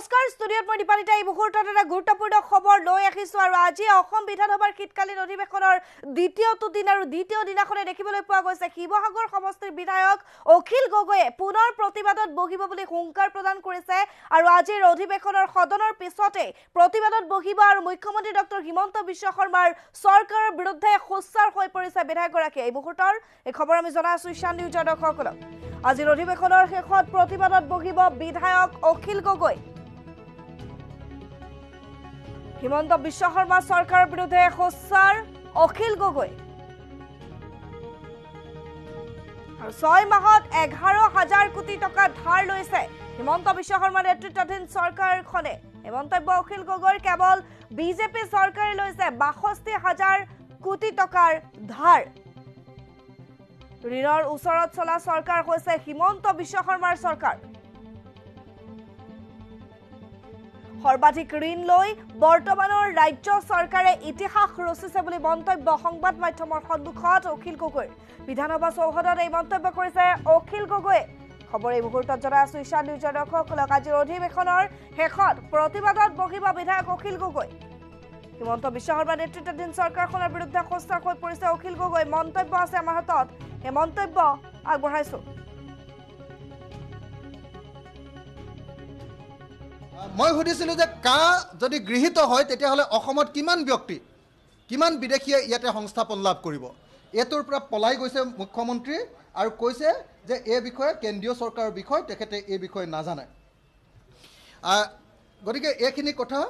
নমস্কাৰ স্টুডিওত মই দীপালিতা এই মুহূৰ্তত এটা গুৰুত্বপূৰ্ণ খবৰ লৈ আহিছো আৰু আজি অসম বিধানসভাৰ শীতকালীন অধিৱেশনৰ দ্বিতীয়টো দিন আৰু দ্বিতীয় দিনাখনে দেখিবলৈ পোৱা গৈছে শিৱসাগৰ সমষ্টিৰ বিধায়ক অখিল গগৈয়ে পুনৰ প্ৰতিবাদত বহিব বুলি হুংকাৰ প্ৰদান কৰিছে আৰু আজিৰ অধিৱেশনৰ সদনৰ পিছতে প্ৰতিবাদত বহিব আৰু মুখ্যমন্ত্ৰী ডক্টৰ হিমন্ত বিশ্ব শৰ্মাৰ চৰকাৰৰ বিৰুদ্ধে সোচ্চাৰ হৈ পৰিছে বিধায়কগৰাকীয়ে এই মুহূৰ্তৰ এই খবৰ আমি জনাই আছো ঈশান নিউজৰ দৰ্শকসকলক আজিৰ অধিৱেশনৰ শেষত প্ৰতিবাদত বহিব বিধায়ক অখিল গগৈ হিমন্ত বিশ্ব শৰ্মা চৰকাৰৰ বিৰুদ্ধে সোচ্চাৰ অখিল গগৈ আৰু ছয় মাহত এঘাৰ হাজাৰ কোটি টকা ধাৰ লৈছে হিমন্ত বিশ্ব শৰ্মা নেতৃত্বাধীন চৰকাৰখনে এই মন্তব্য অখিল গগৈ কেৱল বিজেপি চৰকাৰে লৈছে বাষষ্ঠি হাজাৰ কোটি টকাৰ ধাৰ ঋণৰ ওচৰত চলা চৰকাৰ হৈছে হিমন্ত বিশ্ব শৰ্মাৰ চৰকাৰ সৰ্বাধিক ঋণ লৈ বৰ্তমানৰ ৰাজ্য চৰকাৰে ইতিহাস ৰচিছে বুলি মন্তব্য সংবাদ মাধ্যমৰ সন্মুখত অখিল গগৈৰ বিধানসভা চৌহদত এই মন্তব্য কৰিছে অখিল গগৈয়ে খবৰ এই মুহূৰ্তত জনাই আছো ঈশান নিউজৰ দৰ্শকসকলক আজিৰ অধিৱেশনৰ শেষত প্ৰতিবাদত বহিব বিধায়ক অখিল গগৈ হিমন্ত বিশ্ব শৰ্মা নেতৃত্বাধীন চৰকাৰখনৰ বিৰুদ্ধে সোচাৰ হৈ পৰিছে অখিল গগৈ মন্তব্য আছে আমাৰ হাতত এই মন্তব্য আগবঢ়াইছো মই সুধিছিলোঁ যে কা যদি গৃহীত হয় তেতিয়াহ'লে অসমত কিমান ব্যক্তি কিমান বিদেশীয়ে ইয়াতে সংস্থাপন লাভ কৰিব এইটোৰ পৰা পলাই গৈছে মুখ্যমন্ত্ৰী আৰু কৈছে যে এই বিষয়ে কেন্দ্ৰীয় চৰকাৰৰ বিষয় তেখেতে এই বিষয়ে নাজানে গতিকে এইখিনি কথা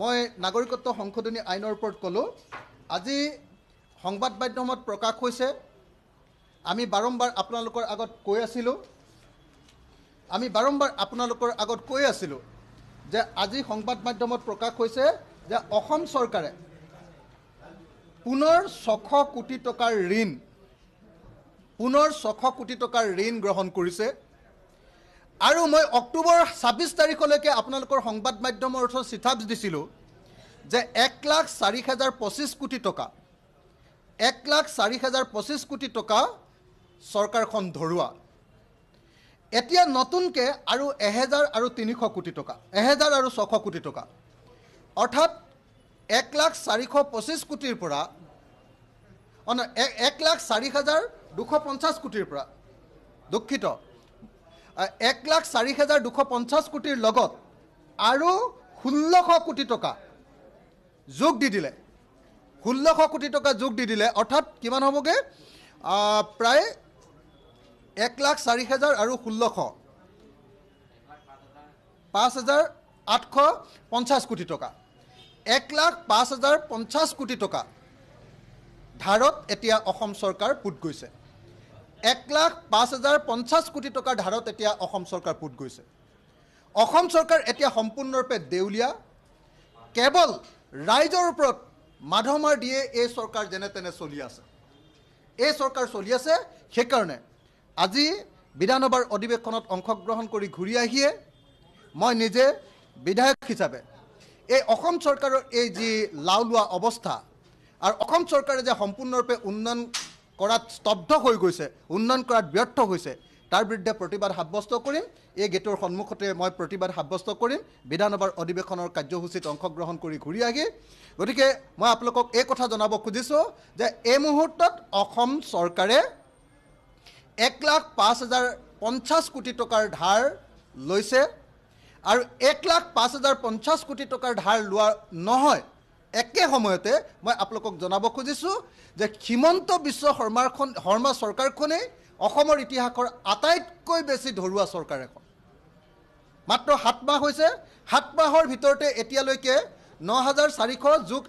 মই নাগৰিকত্ব সংশোধনী আইনৰ ওপৰত ক'লোঁ আজি সংবাদ মাধ্যমত প্ৰকাশ হৈছে আমি বাৰম্বাৰ আপোনালোকৰ আগত কৈ আছিলোঁ আমি বাৰম্বাৰ আপোনালোকৰ আগত কৈ আছিলোঁ যে আজি সংবাদ মাধ্যমত প্ৰকাশ হৈছে যে অসম চৰকাৰে পুনৰ ছশ কোটি টকাৰ ঋণ পুনৰ ছশ কোটি টকাৰ ঋণ গ্ৰহণ কৰিছে আৰু মই অক্টোবৰ ছাব্বিছ তাৰিখলৈকে আপোনালোকৰ সংবাদ মাধ্যমৰ ওচৰত চিঠাপ দিছিলোঁ যে এক লাখ চাৰি হেজাৰ পঁচিছ কোটি টকা এক লাখ চাৰি হেজাৰ পঁচিছ কোটি টকা চৰকাৰখন ধৰোৱা এতিয়া নতুনকৈ আৰু এহেজাৰ আৰু তিনিশ কোটি টকা এহেজাৰ আৰু ছশ কোটি টকা অৰ্থাৎ এক লাখ চাৰিশ পঁচিছ কোটিৰ পৰা অঁ এক লাখ চাৰি হাজাৰ দুশ পঞ্চাছ কোটিৰ পৰা দুখিত এক লাখ চাৰি হাজাৰ দুশ পঞ্চাছ কোটিৰ লগত আৰু ষোল্লশ কোটি টকা যোগ দি দিলে ষোল্লশ কোটি টকা যোগ দি দিলে অৰ্থাৎ কিমান হ'বগৈ প্ৰায় এক লাখ চাৰি হাজাৰ আৰু ষোল্লশ পাঁচ হাজাৰ আঠশ পঞ্চাছ কোটি টকা এক লাখ পাঁচ হাজাৰ পঞ্চাছ কোটি টকা ধাৰত এতিয়া অসম চৰকাৰ পোত গৈছে এক লাখ পাঁচ হাজাৰ পঞ্চাছ কোটি টকাৰ ধাৰত এতিয়া অসম চৰকাৰ পোত গৈছে অসম চৰকাৰ এতিয়া সম্পূৰ্ণৰূপে দেউলীয়া কেৱল ৰাইজৰ ওপৰত মাধমাৰ দিয়ে এই চৰকাৰ যেনে তেনে চলি আছে এই চৰকাৰ চলি আছে সেইকাৰণে আজি বিধানসভাৰ অধিৱেশনত অংশগ্ৰহণ কৰি ঘূৰি আহিয়ে মই নিজে বিধায়ক হিচাপে এই অসম চৰকাৰৰ এই যি লাও লোৱা অৱস্থা আৰু অসম চৰকাৰে যে সম্পূৰ্ণৰূপে উন্নয়ন কৰাত স্তব্ধ হৈ গৈছে উন্নয়ন কৰাত ব্যৰ্থ হৈছে তাৰ বিৰুদ্ধে প্ৰতিবাদ সাব্যস্ত কৰিম এই গেটৰ সন্মুখতে মই প্ৰতিবাদ সাব্যস্ত কৰিম বিধানসভাৰ অধিৱেশনৰ কাৰ্যসূচীত অংশগ্ৰহণ কৰি ঘূৰি আহি গতিকে মই আপোনালোকক এই কথা জনাব খুজিছোঁ যে এই মুহূৰ্তত অসম চৰকাৰে এক লাখ পাঁচ হাজাৰ পঞ্চাছ কোটি টকাৰ ধাৰ লৈছে আৰু এক লাখ পাঁচ হাজাৰ পঞ্চাছ কোটি টকাৰ ধাৰ লোৱা নহয় একে সময়তে মই আপোনালোকক জনাব খুজিছোঁ যে হিমন্ত বিশ্ব শৰ্মাৰখন শৰ্মা চৰকাৰখনেই অসমৰ ইতিহাসৰ আটাইতকৈ বেছি ধৰুৱা চৰকাৰ এখন মাত্ৰ সাত মাহ হৈছে সাত মাহৰ ভিতৰতে এতিয়ালৈকে ন হাজাৰ চাৰিশ যোগ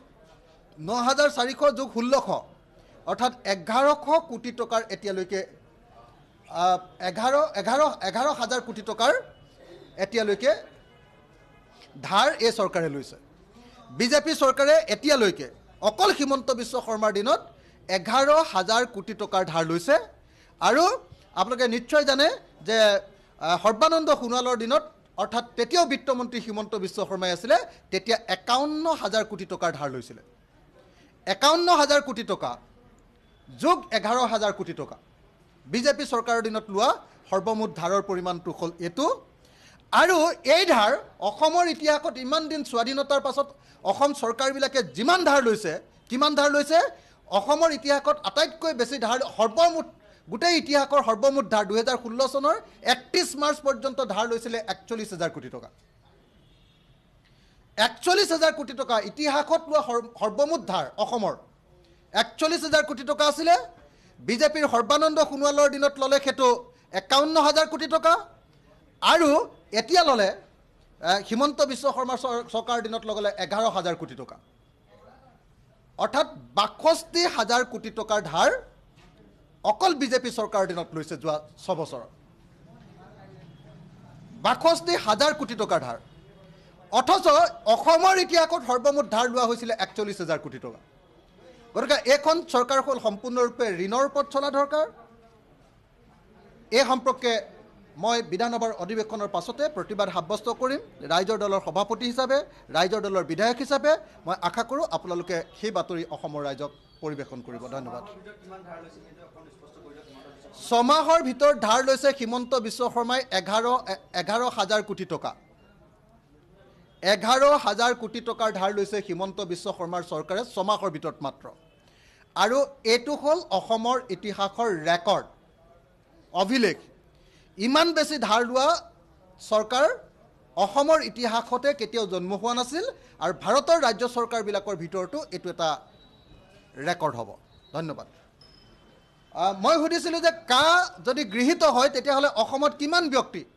ন হাজাৰ চাৰিশ যোগ ষোল্লশ অৰ্থাৎ এঘাৰশ কোটি টকাৰ এতিয়ালৈকে এঘাৰ এঘাৰ এঘাৰ হাজাৰ কোটি টকাৰ এতিয়ালৈকে ধাৰ এই চৰকাৰে লৈছে বিজেপি চৰকাৰে এতিয়ালৈকে অকল হিমন্ত বিশ্ব শৰ্মাৰ দিনত এঘাৰ হাজাৰ কোটি টকাৰ ধাৰ লৈছে আৰু আপোনালোকে নিশ্চয় জানে যে সৰ্বানন্দ সোণোৱালৰ দিনত অৰ্থাৎ তেতিয়াও বিত্তমন্ত্ৰী হিমন্ত বিশ্ব শৰ্মাই আছিলে তেতিয়া একাৱন্ন হাজাৰ কোটি টকাৰ ধাৰ লৈছিলে একাৱন্ন হাজাৰ কোটি টকা যোগ এঘাৰ হাজাৰ কোটি টকা বিজেপি চৰকাৰৰ দিনত লোৱা সৰ্বমুঠ ধাৰৰ পৰিমাণটো হ'ল এইটো আৰু এই ধাৰ অসমৰ ইতিহাসত ইমান দিন স্বাধীনতাৰ পাছত অসম চৰকাৰবিলাকে যিমান ধাৰ লৈছে কিমান ধাৰ লৈছে অসমৰ ইতিহাসত আটাইতকৈ বেছি ধাৰ সৰ্বমুঠ গোটেই ইতিহাসৰ সৰ্বমুঠ ধাৰ দুহেজাৰ ষোল্ল চনৰ একত্ৰিছ মাৰ্চ পৰ্যন্ত ধাৰ লৈছিলে একচল্লিছ হাজাৰ কোটি টকা একচল্লিছ হাজাৰ কোটি টকা ইতিহাসত লোৱা সৰ্বমুঠ ধাৰ অসমৰ একচল্লিছ হাজাৰ কোটি টকা আছিলে বিজেপিৰ সৰ্বানন্দ সোণোৱালৰ দিনত ল'লে সেইটো একাৱন্ন হাজাৰ কোটি টকা আৰু এতিয়া ল'লে হিমন্ত বিশ্ব শৰ্মা চৰকাৰৰ দিনত লগালে এঘাৰ হাজাৰ কোটি টকা অৰ্থাৎ বাষষ্ঠি হাজাৰ কোটি টকাৰ ধাৰ অকল বিজেপি চৰকাৰৰ দিনত লৈছে যোৱা ছবছৰত বাষষ্ঠি হাজাৰ কোটি টকাৰ ধাৰ অথচ অসমৰ ইতিহাসত সৰ্বমুঠ ধাৰ লোৱা হৈছিলে একচল্লিছ হাজাৰ কোটি টকা গতিকে এইখন চৰকাৰ হ'ল সম্পূৰ্ণৰূপে ঋণৰ ওপৰত চলা দৰকাৰ এই সম্পৰ্কে মই বিধানসভাৰ অধিৱেশনৰ পাছতে প্ৰতিবাদ সাব্যস্ত কৰিম ৰাইজৰ দলৰ সভাপতি হিচাপে ৰাইজৰ দলৰ বিধায়ক হিচাপে মই আশা কৰোঁ আপোনালোকে সেই বাতৰি অসমৰ ৰাইজক পৰিৱেশন কৰিব ধন্যবাদ ছমাহৰ ভিতৰত ধাৰ লৈছে হিমন্ত বিশ্ব শৰ্মাই এঘাৰ এঘাৰ হাজাৰ কোটি টকা এঘাৰ হাজাৰ কোটি টকাৰ ধাৰ লৈছে হিমন্ত বিশ্ব শৰ্মাৰ চৰকাৰে ছমাহৰ ভিতৰত মাত্ৰ আৰু এইটো হ'ল অসমৰ ইতিহাসৰ ৰেকৰ্ড অভিলেখ ইমান বেছি ধাৰ লোৱা চৰকাৰ অসমৰ ইতিহাসতে কেতিয়াও জন্ম হোৱা নাছিল আৰু ভাৰতৰ ৰাজ্য চৰকাৰবিলাকৰ ভিতৰতো এইটো এটা ৰেকৰ্ড হ'ব ধন্যবাদ মই সুধিছিলোঁ যে কা যদি গৃহীত হয় তেতিয়াহ'লে অসমত কিমান ব্যক্তি